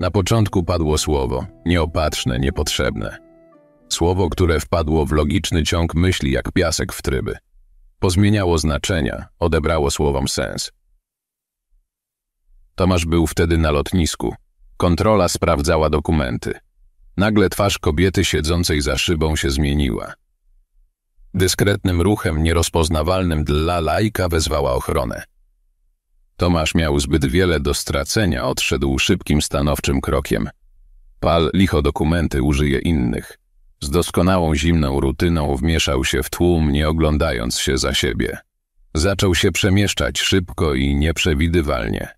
Na początku padło słowo, nieopatrzne, niepotrzebne. Słowo, które wpadło w logiczny ciąg myśli jak piasek w tryby. Pozmieniało znaczenia, odebrało słowom sens. Tomasz był wtedy na lotnisku. Kontrola sprawdzała dokumenty. Nagle twarz kobiety siedzącej za szybą się zmieniła. Dyskretnym ruchem, nierozpoznawalnym dla laika wezwała ochronę. Tomasz miał zbyt wiele do stracenia, odszedł szybkim, stanowczym krokiem. Pal licho dokumenty użyje innych. Z doskonałą zimną rutyną wmieszał się w tłum, nie oglądając się za siebie. Zaczął się przemieszczać szybko i nieprzewidywalnie.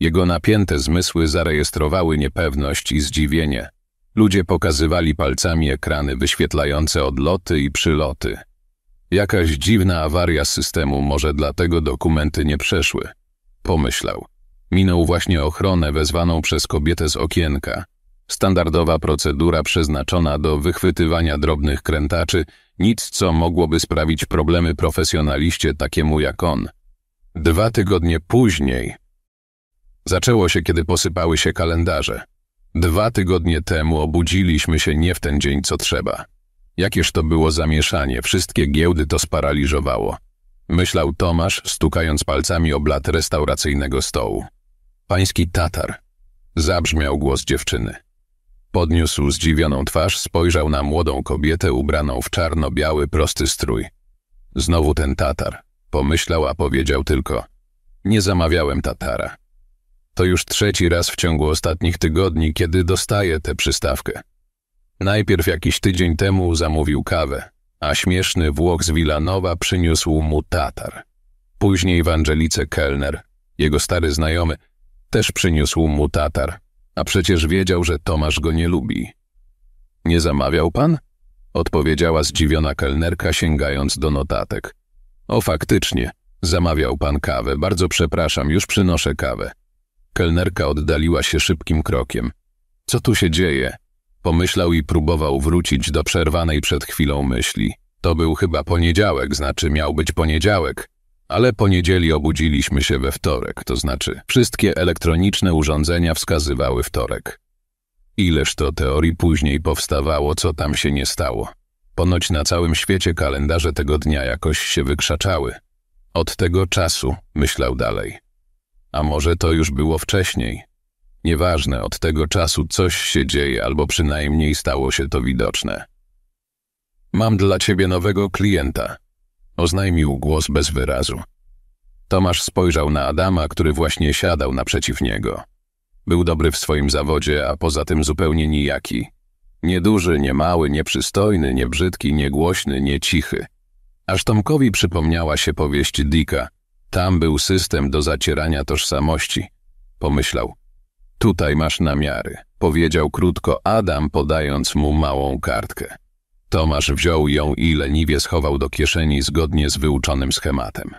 Jego napięte zmysły zarejestrowały niepewność i zdziwienie. Ludzie pokazywali palcami ekrany wyświetlające odloty i przyloty. Jakaś dziwna awaria systemu może dlatego dokumenty nie przeszły. Pomyślał. Minął właśnie ochronę wezwaną przez kobietę z okienka. Standardowa procedura przeznaczona do wychwytywania drobnych krętaczy, nic co mogłoby sprawić problemy profesjonaliście takiemu jak on. Dwa tygodnie później... Zaczęło się, kiedy posypały się kalendarze. Dwa tygodnie temu obudziliśmy się nie w ten dzień, co trzeba. Jakież to było zamieszanie, wszystkie giełdy to sparaliżowało myślał Tomasz, stukając palcami o blat restauracyjnego stołu. Pański Tatar. Zabrzmiał głos dziewczyny. Podniósł zdziwioną twarz, spojrzał na młodą kobietę ubraną w czarno-biały prosty strój. Znowu ten Tatar. Pomyślał, a powiedział tylko. Nie zamawiałem Tatara. To już trzeci raz w ciągu ostatnich tygodni, kiedy dostaję tę przystawkę. Najpierw jakiś tydzień temu zamówił kawę, a śmieszny Włoch z Wilanowa przyniósł mu Tatar. Później w Angelice Kellner, jego stary znajomy, też przyniósł mu Tatar, a przecież wiedział, że Tomasz go nie lubi. Nie zamawiał pan? Odpowiedziała zdziwiona kelnerka, sięgając do notatek. O, faktycznie, zamawiał pan kawę, bardzo przepraszam, już przynoszę kawę. Kelnerka oddaliła się szybkim krokiem. Co tu się dzieje? Pomyślał i próbował wrócić do przerwanej przed chwilą myśli. To był chyba poniedziałek, znaczy miał być poniedziałek. Ale poniedzieli obudziliśmy się we wtorek, to znaczy wszystkie elektroniczne urządzenia wskazywały wtorek. Ileż to teorii później powstawało, co tam się nie stało. Ponoć na całym świecie kalendarze tego dnia jakoś się wykrzaczały. Od tego czasu, myślał dalej. A może to już było wcześniej? Nieważne, od tego czasu coś się dzieje, albo przynajmniej stało się to widoczne. Mam dla ciebie nowego klienta, oznajmił głos bez wyrazu. Tomasz spojrzał na Adama, który właśnie siadał naprzeciw niego. Był dobry w swoim zawodzie, a poza tym zupełnie nijaki. Nieduży, niemały, nieprzystojny, niebrzydki, niegłośny, niecichy. Aż Tomkowi przypomniała się powieść Dicka. Tam był system do zacierania tożsamości. Pomyślał, Tutaj masz namiary, powiedział krótko Adam, podając mu małą kartkę. Tomasz wziął ją i leniwie schował do kieszeni zgodnie z wyuczonym schematem.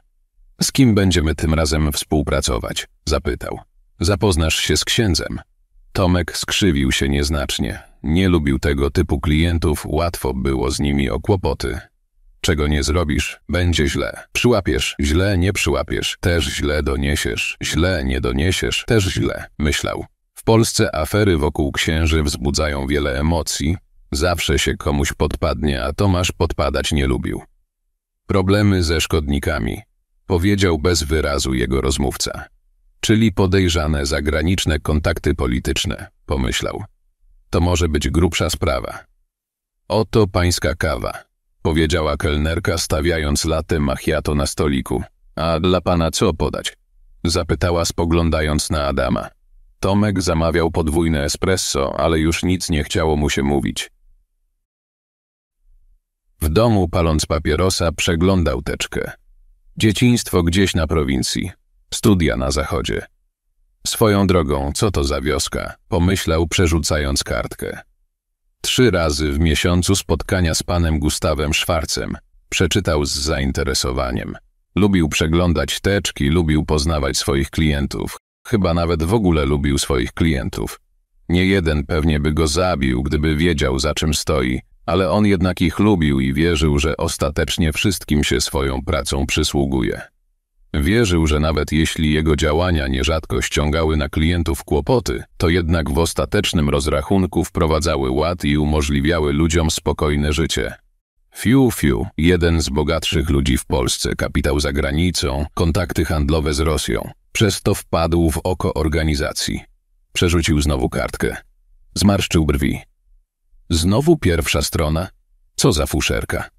Z kim będziemy tym razem współpracować? zapytał. Zapoznasz się z księdzem. Tomek skrzywił się nieznacznie. Nie lubił tego typu klientów, łatwo było z nimi o kłopoty. Czego nie zrobisz, będzie źle. Przyłapiesz, źle nie przyłapiesz, też źle doniesiesz, źle nie doniesiesz, też źle, myślał. W Polsce afery wokół księży wzbudzają wiele emocji, zawsze się komuś podpadnie, a Tomasz podpadać nie lubił. Problemy ze szkodnikami, powiedział bez wyrazu jego rozmówca. Czyli podejrzane zagraniczne kontakty polityczne, pomyślał. To może być grubsza sprawa. Oto pańska kawa, powiedziała kelnerka stawiając latę machiato na stoliku. A dla pana co podać? Zapytała spoglądając na Adama. Tomek zamawiał podwójne espresso, ale już nic nie chciało mu się mówić. W domu, paląc papierosa, przeglądał teczkę. Dzieciństwo gdzieś na prowincji, studia na zachodzie. Swoją drogą, co to za wioska? Pomyślał, przerzucając kartkę. Trzy razy w miesiącu spotkania z panem Gustawem Szwarcem. Przeczytał z zainteresowaniem. Lubił przeglądać teczki, lubił poznawać swoich klientów. Chyba nawet w ogóle lubił swoich klientów. Nie jeden pewnie by go zabił, gdyby wiedział, za czym stoi, ale on jednak ich lubił i wierzył, że ostatecznie wszystkim się swoją pracą przysługuje. Wierzył, że nawet jeśli jego działania nierzadko ściągały na klientów kłopoty, to jednak w ostatecznym rozrachunku wprowadzały ład i umożliwiały ludziom spokojne życie. Fiu Fiu, jeden z bogatszych ludzi w Polsce, kapitał za granicą, kontakty handlowe z Rosją. Przez to wpadł w oko organizacji. Przerzucił znowu kartkę. Zmarszczył brwi. Znowu pierwsza strona? Co za fuszerka.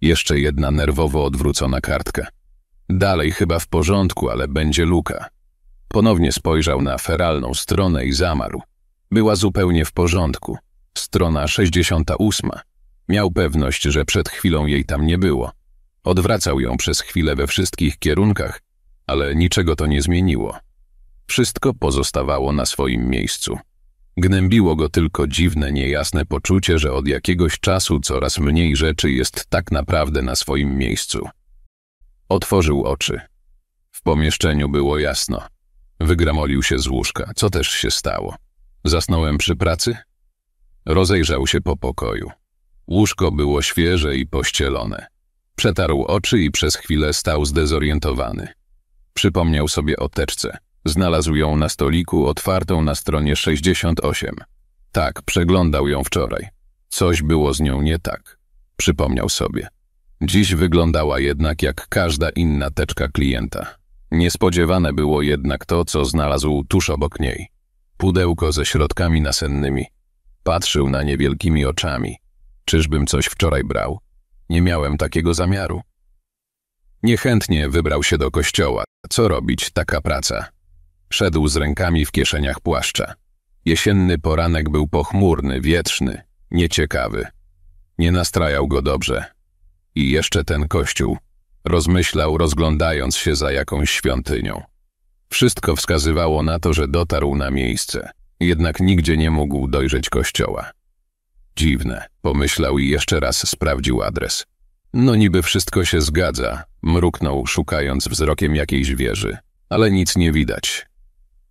Jeszcze jedna nerwowo odwrócona kartka. Dalej chyba w porządku, ale będzie luka. Ponownie spojrzał na feralną stronę i zamarł. Była zupełnie w porządku. Strona 68. Miał pewność, że przed chwilą jej tam nie było. Odwracał ją przez chwilę we wszystkich kierunkach, ale niczego to nie zmieniło. Wszystko pozostawało na swoim miejscu. Gnębiło go tylko dziwne, niejasne poczucie, że od jakiegoś czasu coraz mniej rzeczy jest tak naprawdę na swoim miejscu. Otworzył oczy. W pomieszczeniu było jasno. Wygramolił się z łóżka, co też się stało. Zasnąłem przy pracy? Rozejrzał się po pokoju. Łóżko było świeże i pościelone. Przetarł oczy i przez chwilę stał zdezorientowany. Przypomniał sobie o teczce. Znalazł ją na stoliku otwartą na stronie 68. Tak, przeglądał ją wczoraj. Coś było z nią nie tak. Przypomniał sobie. Dziś wyglądała jednak jak każda inna teczka klienta. Niespodziewane było jednak to, co znalazł tuż obok niej. Pudełko ze środkami nasennymi. Patrzył na nie wielkimi oczami. Czyżbym coś wczoraj brał? Nie miałem takiego zamiaru. Niechętnie wybrał się do kościoła. Co robić taka praca? Szedł z rękami w kieszeniach płaszcza. Jesienny poranek był pochmurny, wietrzny, nieciekawy. Nie nastrajał go dobrze. I jeszcze ten kościół. Rozmyślał, rozglądając się za jakąś świątynią. Wszystko wskazywało na to, że dotarł na miejsce. Jednak nigdzie nie mógł dojrzeć kościoła. Dziwne, pomyślał i jeszcze raz sprawdził adres. No niby wszystko się zgadza, mruknął, szukając wzrokiem jakiejś wieży, ale nic nie widać.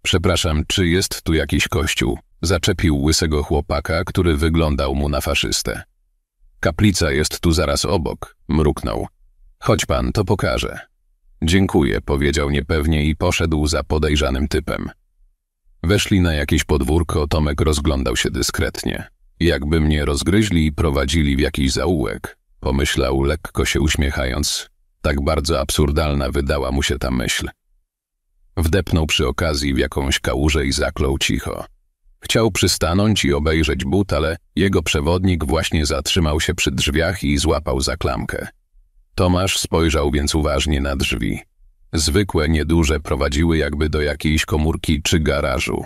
Przepraszam, czy jest tu jakiś kościół? Zaczepił łysego chłopaka, który wyglądał mu na faszystę. Kaplica jest tu zaraz obok, mruknął. Chodź pan, to pokażę. Dziękuję, powiedział niepewnie i poszedł za podejrzanym typem. Weszli na jakieś podwórko, Tomek rozglądał się dyskretnie. Jakby mnie rozgryźli i prowadzili w jakiś zaułek, pomyślał lekko się uśmiechając. Tak bardzo absurdalna wydała mu się ta myśl. Wdepnął przy okazji w jakąś kałużę i zaklął cicho. Chciał przystanąć i obejrzeć but, ale jego przewodnik właśnie zatrzymał się przy drzwiach i złapał za klamkę. Tomasz spojrzał więc uważnie na drzwi. Zwykłe, nieduże prowadziły jakby do jakiejś komórki czy garażu.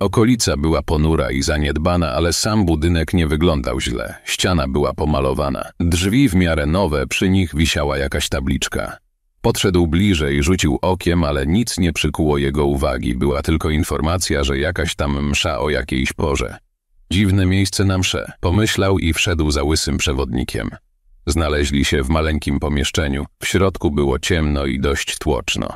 Okolica była ponura i zaniedbana, ale sam budynek nie wyglądał źle. Ściana była pomalowana. Drzwi w miarę nowe, przy nich wisiała jakaś tabliczka. Podszedł bliżej, rzucił okiem, ale nic nie przykuło jego uwagi. Była tylko informacja, że jakaś tam msza o jakiejś porze. Dziwne miejsce na mszę, pomyślał i wszedł za łysym przewodnikiem. Znaleźli się w maleńkim pomieszczeniu. W środku było ciemno i dość tłoczno.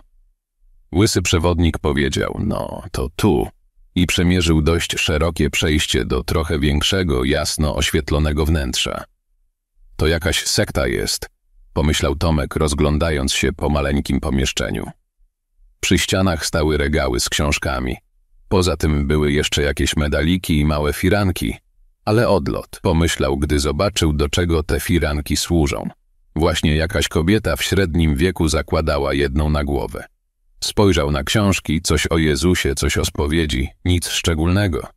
Łysy przewodnik powiedział, no to tu, i przemierzył dość szerokie przejście do trochę większego, jasno oświetlonego wnętrza. To jakaś sekta jest, pomyślał Tomek, rozglądając się po maleńkim pomieszczeniu. Przy ścianach stały regały z książkami. Poza tym były jeszcze jakieś medaliki i małe firanki, ale odlot, pomyślał, gdy zobaczył, do czego te firanki służą. Właśnie jakaś kobieta w średnim wieku zakładała jedną na głowę. Spojrzał na książki, coś o Jezusie, coś o spowiedzi, nic szczególnego.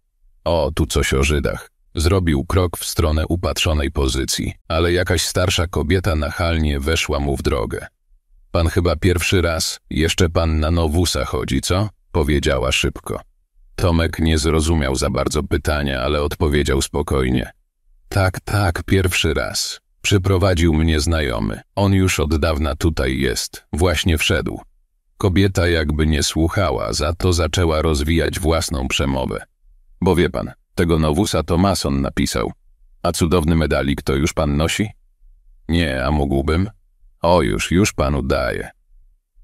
O, tu coś o Żydach. Zrobił krok w stronę upatrzonej pozycji, ale jakaś starsza kobieta nachalnie weszła mu w drogę. Pan chyba pierwszy raz, jeszcze pan na nowusa chodzi, co? Powiedziała szybko. Tomek nie zrozumiał za bardzo pytania, ale odpowiedział spokojnie. Tak, tak, pierwszy raz. Przyprowadził mnie znajomy. On już od dawna tutaj jest. Właśnie wszedł. Kobieta jakby nie słuchała, za to zaczęła rozwijać własną przemowę. Bo wie pan, tego nowusa to mason napisał. A cudowny medalik to już pan nosi? Nie, a mógłbym? O, już, już panu daję.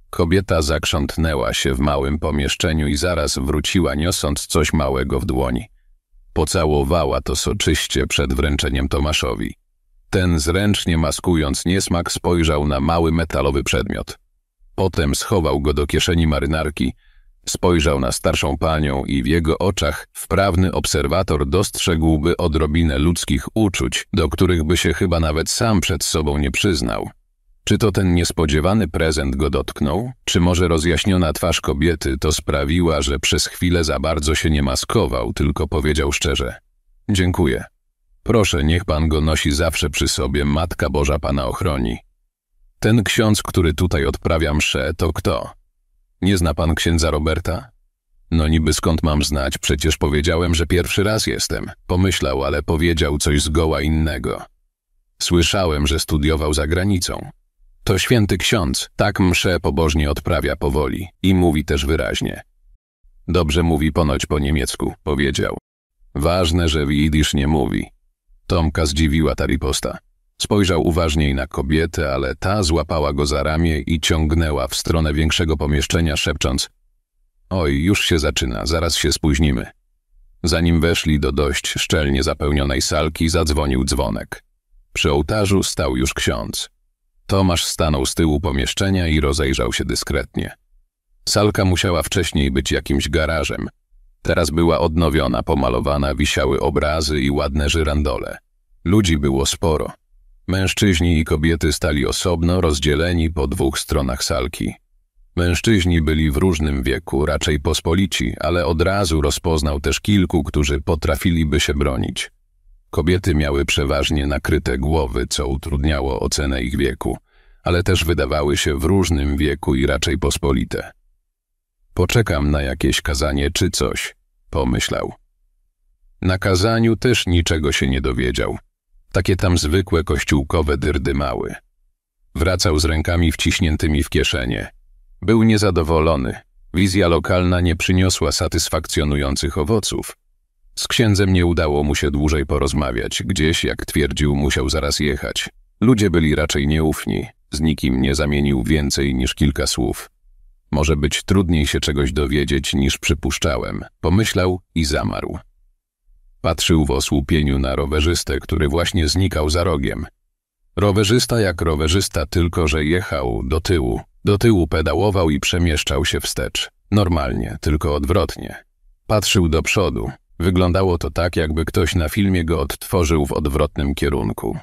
Kobieta zakrzątnęła się w małym pomieszczeniu i zaraz wróciła, niosąc coś małego w dłoni. Pocałowała to soczyście przed wręczeniem Tomaszowi. Ten zręcznie maskując niesmak spojrzał na mały metalowy przedmiot. Potem schował go do kieszeni marynarki, spojrzał na starszą panią i w jego oczach wprawny obserwator dostrzegłby odrobinę ludzkich uczuć, do których by się chyba nawet sam przed sobą nie przyznał. Czy to ten niespodziewany prezent go dotknął, czy może rozjaśniona twarz kobiety to sprawiła, że przez chwilę za bardzo się nie maskował, tylko powiedział szczerze: Dziękuję. Proszę, niech pan go nosi zawsze przy sobie, Matka Boża pana ochroni. Ten ksiądz, który tutaj odprawia mszę, to kto? Nie zna pan księdza Roberta? No niby skąd mam znać, przecież powiedziałem, że pierwszy raz jestem. Pomyślał, ale powiedział coś zgoła innego. Słyszałem, że studiował za granicą. To święty ksiądz, tak mszę pobożnie odprawia powoli i mówi też wyraźnie. Dobrze mówi ponoć po niemiecku, powiedział. Ważne, że w jidysz nie mówi. Tomka zdziwiła ta riposta. Spojrzał uważniej na kobietę, ale ta złapała go za ramię i ciągnęła w stronę większego pomieszczenia, szepcząc Oj, już się zaczyna, zaraz się spóźnimy. Zanim weszli do dość szczelnie zapełnionej salki, zadzwonił dzwonek. Przy ołtarzu stał już ksiądz. Tomasz stanął z tyłu pomieszczenia i rozejrzał się dyskretnie. Salka musiała wcześniej być jakimś garażem. Teraz była odnowiona, pomalowana, wisiały obrazy i ładne żyrandole. Ludzi było sporo. Mężczyźni i kobiety stali osobno, rozdzieleni po dwóch stronach salki. Mężczyźni byli w różnym wieku, raczej pospolici, ale od razu rozpoznał też kilku, którzy potrafiliby się bronić. Kobiety miały przeważnie nakryte głowy, co utrudniało ocenę ich wieku, ale też wydawały się w różnym wieku i raczej pospolite. Poczekam na jakieś kazanie czy coś, pomyślał. Na kazaniu też niczego się nie dowiedział. Takie tam zwykłe kościółkowe dyrdymały. Wracał z rękami wciśniętymi w kieszenie. Był niezadowolony. Wizja lokalna nie przyniosła satysfakcjonujących owoców. Z księdzem nie udało mu się dłużej porozmawiać. Gdzieś, jak twierdził, musiał zaraz jechać. Ludzie byli raczej nieufni. Z nikim nie zamienił więcej niż kilka słów. Może być trudniej się czegoś dowiedzieć niż przypuszczałem, pomyślał i zamarł. Patrzył w osłupieniu na rowerzystę, który właśnie znikał za rogiem. Rowerzysta jak rowerzysta, tylko że jechał do tyłu. Do tyłu pedałował i przemieszczał się wstecz. Normalnie, tylko odwrotnie. Patrzył do przodu. Wyglądało to tak, jakby ktoś na filmie go odtworzył w odwrotnym kierunku.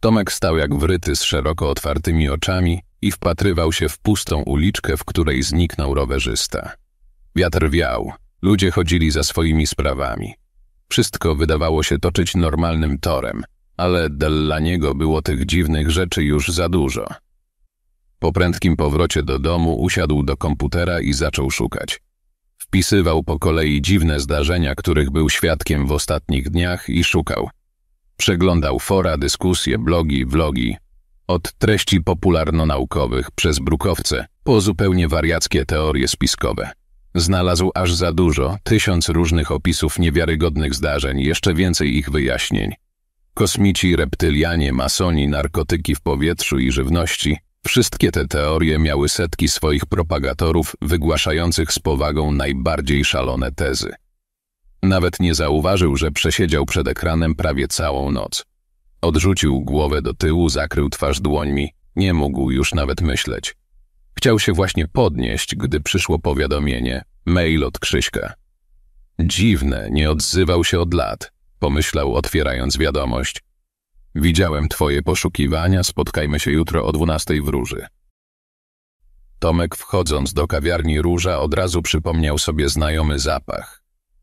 Tomek stał jak wryty z szeroko otwartymi oczami i wpatrywał się w pustą uliczkę, w której zniknął rowerzysta. Wiatr wiał, ludzie chodzili za swoimi sprawami. Wszystko wydawało się toczyć normalnym torem, ale dla niego było tych dziwnych rzeczy już za dużo. Po prędkim powrocie do domu usiadł do komputera i zaczął szukać. Wpisywał po kolei dziwne zdarzenia, których był świadkiem w ostatnich dniach i szukał. Przeglądał fora, dyskusje, blogi, vlogi. Od treści popularno-naukowych przez brukowce po zupełnie wariackie teorie spiskowe. Znalazł aż za dużo, tysiąc różnych opisów niewiarygodnych zdarzeń, jeszcze więcej ich wyjaśnień. Kosmici, reptylianie, masoni, narkotyki w powietrzu i żywności – Wszystkie te teorie miały setki swoich propagatorów wygłaszających z powagą najbardziej szalone tezy. Nawet nie zauważył, że przesiedział przed ekranem prawie całą noc. Odrzucił głowę do tyłu, zakrył twarz dłońmi, nie mógł już nawet myśleć. Chciał się właśnie podnieść, gdy przyszło powiadomienie. Mail od Krzyśka. Dziwne, nie odzywał się od lat, pomyślał otwierając wiadomość. Widziałem twoje poszukiwania, spotkajmy się jutro o dwunastej w Róży. Tomek wchodząc do kawiarni Róża od razu przypomniał sobie znajomy zapach.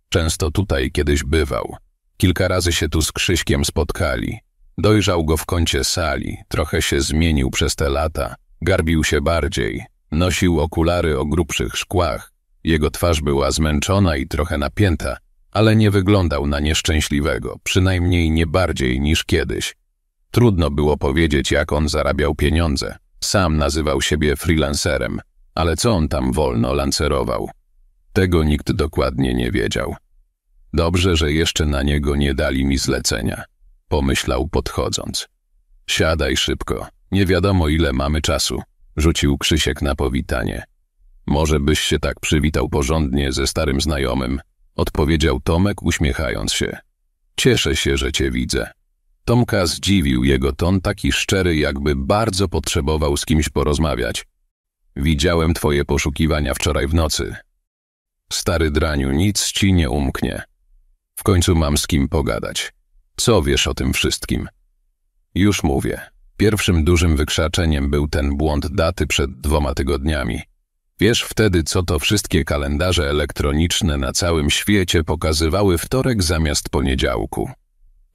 Często tutaj kiedyś bywał. Kilka razy się tu z Krzyśkiem spotkali. Dojrzał go w kącie sali, trochę się zmienił przez te lata – Garbił się bardziej, nosił okulary o grubszych szkłach. Jego twarz była zmęczona i trochę napięta, ale nie wyglądał na nieszczęśliwego, przynajmniej nie bardziej niż kiedyś. Trudno było powiedzieć, jak on zarabiał pieniądze. Sam nazywał siebie freelancerem, ale co on tam wolno lancerował? Tego nikt dokładnie nie wiedział. Dobrze, że jeszcze na niego nie dali mi zlecenia, pomyślał podchodząc. Siadaj szybko, nie wiadomo ile mamy czasu, rzucił Krzysiek na powitanie. Może byś się tak przywitał porządnie ze starym znajomym, odpowiedział Tomek uśmiechając się. Cieszę się, że cię widzę. Tomka zdziwił jego ton taki szczery, jakby bardzo potrzebował z kimś porozmawiać. Widziałem twoje poszukiwania wczoraj w nocy. Stary draniu, nic ci nie umknie. W końcu mam z kim pogadać. Co wiesz o tym wszystkim? Już mówię. Pierwszym dużym wykrzaczeniem był ten błąd daty przed dwoma tygodniami. Wiesz wtedy, co to wszystkie kalendarze elektroniczne na całym świecie pokazywały wtorek zamiast poniedziałku.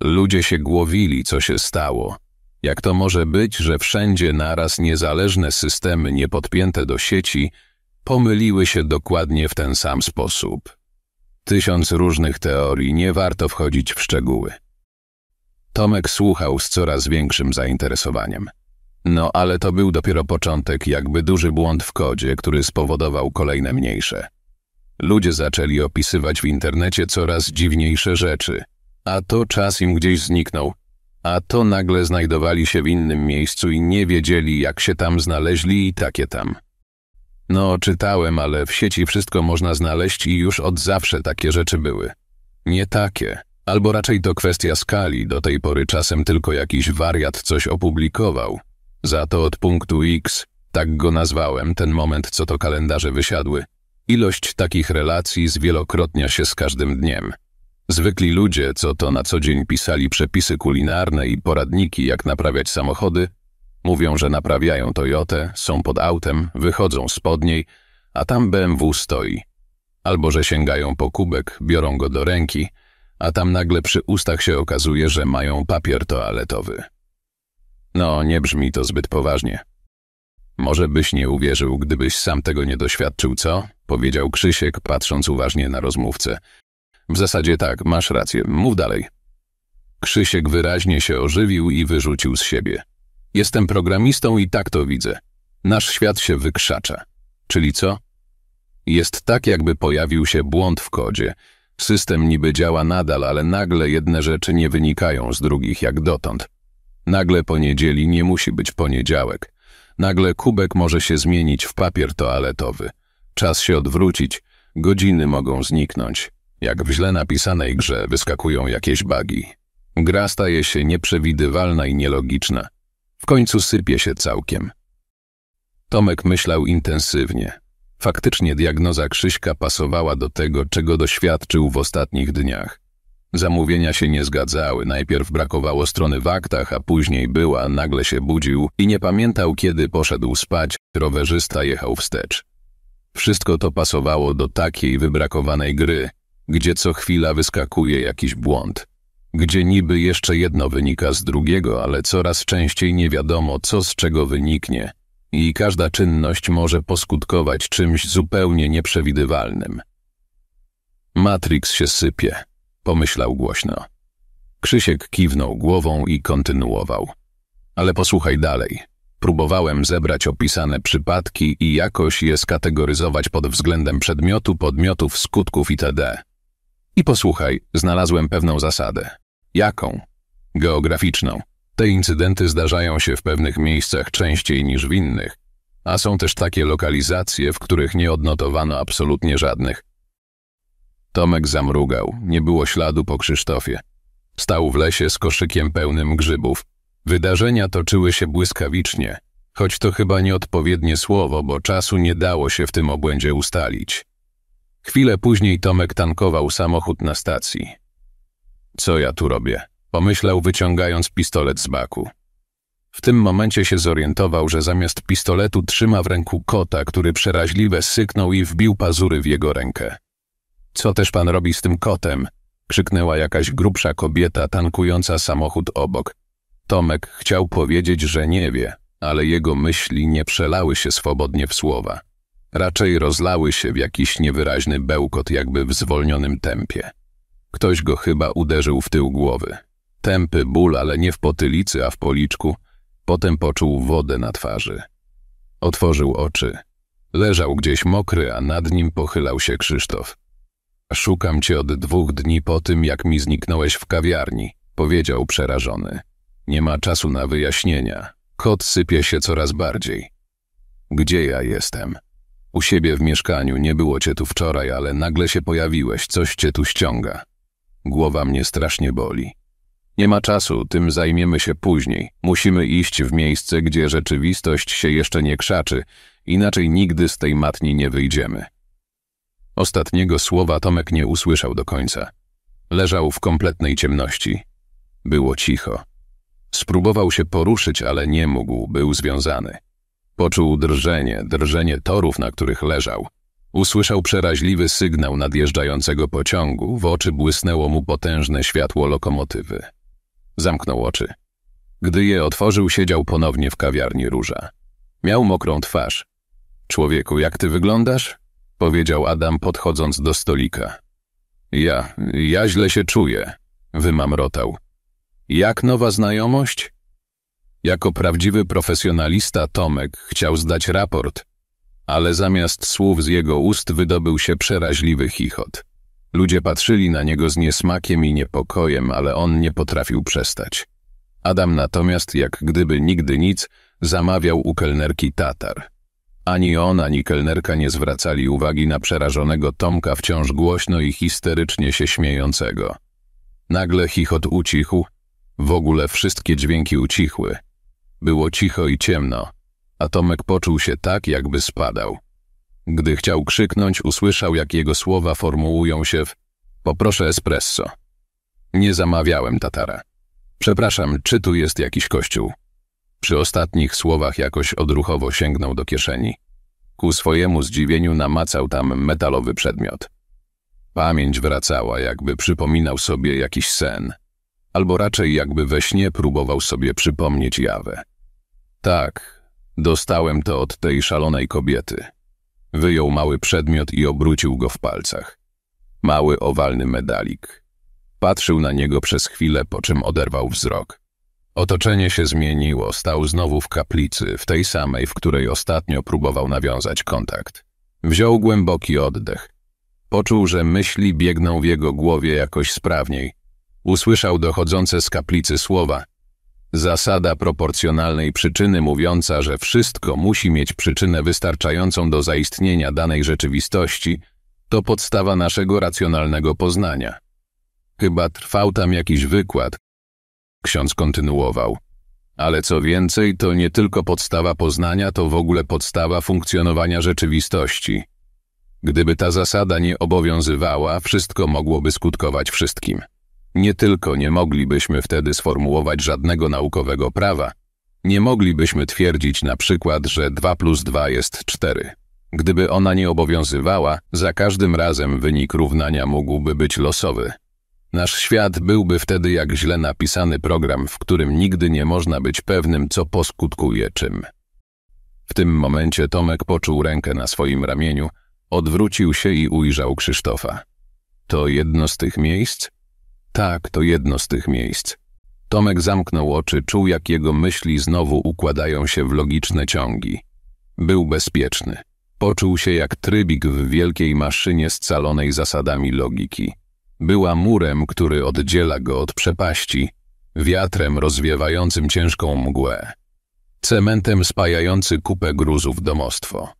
Ludzie się głowili, co się stało. Jak to może być, że wszędzie naraz niezależne systemy niepodpięte do sieci pomyliły się dokładnie w ten sam sposób? Tysiąc różnych teorii, nie warto wchodzić w szczegóły. Tomek słuchał z coraz większym zainteresowaniem. No ale to był dopiero początek, jakby duży błąd w kodzie, który spowodował kolejne mniejsze. Ludzie zaczęli opisywać w internecie coraz dziwniejsze rzeczy, a to czas im gdzieś zniknął, a to nagle znajdowali się w innym miejscu i nie wiedzieli, jak się tam znaleźli i takie tam. No, czytałem, ale w sieci wszystko można znaleźć i już od zawsze takie rzeczy były. Nie takie. Albo raczej to kwestia skali, do tej pory czasem tylko jakiś wariat coś opublikował. Za to od punktu X, tak go nazwałem, ten moment co to kalendarze wysiadły, ilość takich relacji zwielokrotnia się z każdym dniem. Zwykli ludzie, co to na co dzień pisali przepisy kulinarne i poradniki, jak naprawiać samochody, mówią, że naprawiają Toyotę, są pod autem, wychodzą spod niej, a tam BMW stoi. Albo że sięgają po kubek, biorą go do ręki – a tam nagle przy ustach się okazuje, że mają papier toaletowy. No, nie brzmi to zbyt poważnie. Może byś nie uwierzył, gdybyś sam tego nie doświadczył, co? Powiedział Krzysiek, patrząc uważnie na rozmówcę. W zasadzie tak, masz rację, mów dalej. Krzysiek wyraźnie się ożywił i wyrzucił z siebie. Jestem programistą i tak to widzę. Nasz świat się wykrzacza. Czyli co? Jest tak, jakby pojawił się błąd w kodzie, System niby działa nadal, ale nagle jedne rzeczy nie wynikają z drugich jak dotąd. Nagle poniedzieli nie musi być poniedziałek. Nagle kubek może się zmienić w papier toaletowy. Czas się odwrócić, godziny mogą zniknąć. Jak w źle napisanej grze wyskakują jakieś bagi. Gra staje się nieprzewidywalna i nielogiczna. W końcu sypie się całkiem. Tomek myślał intensywnie. Faktycznie diagnoza Krzyśka pasowała do tego, czego doświadczył w ostatnich dniach. Zamówienia się nie zgadzały, najpierw brakowało strony w aktach, a później była, nagle się budził i nie pamiętał, kiedy poszedł spać, rowerzysta jechał wstecz. Wszystko to pasowało do takiej wybrakowanej gry, gdzie co chwila wyskakuje jakiś błąd, gdzie niby jeszcze jedno wynika z drugiego, ale coraz częściej nie wiadomo, co z czego wyniknie – i każda czynność może poskutkować czymś zupełnie nieprzewidywalnym. Matrix się sypie, pomyślał głośno. Krzysiek kiwnął głową i kontynuował. Ale posłuchaj dalej. Próbowałem zebrać opisane przypadki i jakoś je skategoryzować pod względem przedmiotu, podmiotów, skutków itd. I posłuchaj, znalazłem pewną zasadę. Jaką? Geograficzną. Te incydenty zdarzają się w pewnych miejscach częściej niż w innych, a są też takie lokalizacje, w których nie odnotowano absolutnie żadnych. Tomek zamrugał, nie było śladu po Krzysztofie. Stał w lesie z koszykiem pełnym grzybów. Wydarzenia toczyły się błyskawicznie, choć to chyba nieodpowiednie słowo, bo czasu nie dało się w tym obłędzie ustalić. Chwilę później Tomek tankował samochód na stacji. Co ja tu robię? Pomyślał, wyciągając pistolet z baku. W tym momencie się zorientował, że zamiast pistoletu trzyma w ręku kota, który przeraźliwe syknął i wbił pazury w jego rękę. Co też pan robi z tym kotem? krzyknęła jakaś grubsza kobieta tankująca samochód obok. Tomek chciał powiedzieć, że nie wie, ale jego myśli nie przelały się swobodnie w słowa. Raczej rozlały się w jakiś niewyraźny bełkot jakby w zwolnionym tempie. Ktoś go chyba uderzył w tył głowy. Tępy ból, ale nie w potylicy, a w policzku. Potem poczuł wodę na twarzy. Otworzył oczy. Leżał gdzieś mokry, a nad nim pochylał się Krzysztof. Szukam cię od dwóch dni po tym, jak mi zniknąłeś w kawiarni, powiedział przerażony. Nie ma czasu na wyjaśnienia. Kot sypie się coraz bardziej. Gdzie ja jestem? U siebie w mieszkaniu, nie było cię tu wczoraj, ale nagle się pojawiłeś, coś cię tu ściąga. Głowa mnie strasznie boli. Nie ma czasu, tym zajmiemy się później. Musimy iść w miejsce, gdzie rzeczywistość się jeszcze nie krzaczy, inaczej nigdy z tej matni nie wyjdziemy. Ostatniego słowa Tomek nie usłyszał do końca. Leżał w kompletnej ciemności. Było cicho. Spróbował się poruszyć, ale nie mógł, był związany. Poczuł drżenie, drżenie torów, na których leżał. Usłyszał przeraźliwy sygnał nadjeżdżającego pociągu, w oczy błysnęło mu potężne światło lokomotywy. Zamknął oczy. Gdy je otworzył, siedział ponownie w kawiarni Róża. Miał mokrą twarz. Człowieku, jak ty wyglądasz? Powiedział Adam, podchodząc do stolika. Ja, ja źle się czuję, wymamrotał. Jak nowa znajomość? Jako prawdziwy profesjonalista Tomek chciał zdać raport, ale zamiast słów z jego ust wydobył się przeraźliwy chichot. Ludzie patrzyli na niego z niesmakiem i niepokojem, ale on nie potrafił przestać. Adam natomiast, jak gdyby nigdy nic, zamawiał u kelnerki Tatar. Ani on, ani kelnerka nie zwracali uwagi na przerażonego Tomka wciąż głośno i histerycznie się śmiejącego. Nagle chichot ucichł, w ogóle wszystkie dźwięki ucichły. Było cicho i ciemno, a Tomek poczuł się tak, jakby spadał. Gdy chciał krzyknąć, usłyszał, jak jego słowa formułują się w Poproszę espresso. Nie zamawiałem tatara. Przepraszam, czy tu jest jakiś kościół? Przy ostatnich słowach jakoś odruchowo sięgnął do kieszeni. Ku swojemu zdziwieniu namacał tam metalowy przedmiot. Pamięć wracała, jakby przypominał sobie jakiś sen, albo raczej jakby we śnie próbował sobie przypomnieć jawę. Tak, dostałem to od tej szalonej kobiety. Wyjął mały przedmiot i obrócił go w palcach. Mały owalny medalik. Patrzył na niego przez chwilę, po czym oderwał wzrok. Otoczenie się zmieniło, stał znowu w kaplicy, w tej samej, w której ostatnio próbował nawiązać kontakt. Wziął głęboki oddech. Poczuł, że myśli biegną w jego głowie jakoś sprawniej. Usłyszał dochodzące z kaplicy słowa – Zasada proporcjonalnej przyczyny mówiąca, że wszystko musi mieć przyczynę wystarczającą do zaistnienia danej rzeczywistości, to podstawa naszego racjonalnego poznania. Chyba trwał tam jakiś wykład. Ksiądz kontynuował. Ale co więcej, to nie tylko podstawa poznania, to w ogóle podstawa funkcjonowania rzeczywistości. Gdyby ta zasada nie obowiązywała, wszystko mogłoby skutkować wszystkim. Nie tylko nie moglibyśmy wtedy sformułować żadnego naukowego prawa, nie moglibyśmy twierdzić na przykład, że 2 plus 2 jest 4. Gdyby ona nie obowiązywała, za każdym razem wynik równania mógłby być losowy. Nasz świat byłby wtedy jak źle napisany program, w którym nigdy nie można być pewnym, co poskutkuje czym. W tym momencie Tomek poczuł rękę na swoim ramieniu, odwrócił się i ujrzał Krzysztofa. To jedno z tych miejsc, tak, to jedno z tych miejsc. Tomek zamknął oczy, czuł jak jego myśli znowu układają się w logiczne ciągi. Był bezpieczny. Poczuł się jak trybik w wielkiej maszynie scalonej zasadami logiki. Była murem, który oddziela go od przepaści, wiatrem rozwiewającym ciężką mgłę, cementem spajający kupę gruzów domostwo.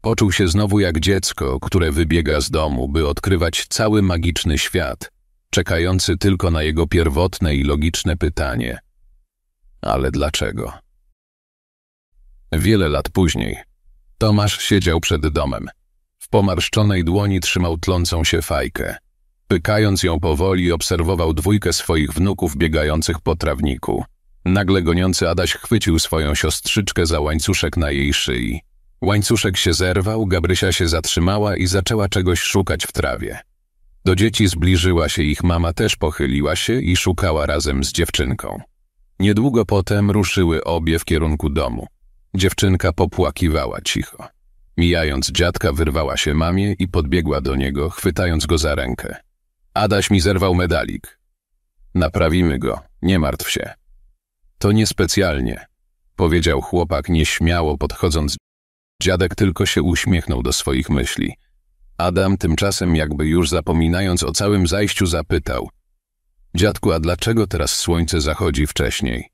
Poczuł się znowu jak dziecko, które wybiega z domu, by odkrywać cały magiczny świat – czekający tylko na jego pierwotne i logiczne pytanie. Ale dlaczego? Wiele lat później Tomasz siedział przed domem. W pomarszczonej dłoni trzymał tlącą się fajkę. Pykając ją powoli, obserwował dwójkę swoich wnuków biegających po trawniku. Nagle goniący Adaś chwycił swoją siostrzyczkę za łańcuszek na jej szyi. Łańcuszek się zerwał, Gabrysia się zatrzymała i zaczęła czegoś szukać w trawie. Do dzieci zbliżyła się ich mama, też pochyliła się i szukała razem z dziewczynką. Niedługo potem ruszyły obie w kierunku domu. Dziewczynka popłakiwała cicho. Mijając dziadka, wyrwała się mamie i podbiegła do niego, chwytając go za rękę. Adaś mi zerwał medalik. Naprawimy go, nie martw się. To niespecjalnie, powiedział chłopak nieśmiało podchodząc. Dziadek tylko się uśmiechnął do swoich myśli. Adam tymczasem jakby już zapominając o całym zajściu zapytał. Dziadku, a dlaczego teraz słońce zachodzi wcześniej?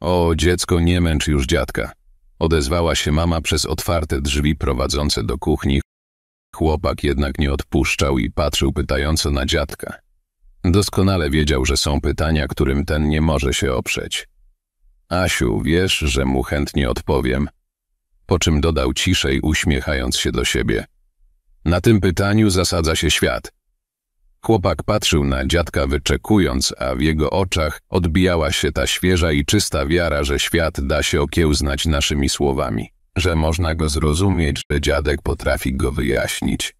O, dziecko, nie męcz już dziadka. Odezwała się mama przez otwarte drzwi prowadzące do kuchni. Chłopak jednak nie odpuszczał i patrzył pytająco na dziadka. Doskonale wiedział, że są pytania, którym ten nie może się oprzeć. Asiu, wiesz, że mu chętnie odpowiem. Po czym dodał ciszej, uśmiechając się do siebie – na tym pytaniu zasadza się świat. Chłopak patrzył na dziadka wyczekując, a w jego oczach odbijała się ta świeża i czysta wiara, że świat da się okiełznać naszymi słowami, że można go zrozumieć, że dziadek potrafi go wyjaśnić.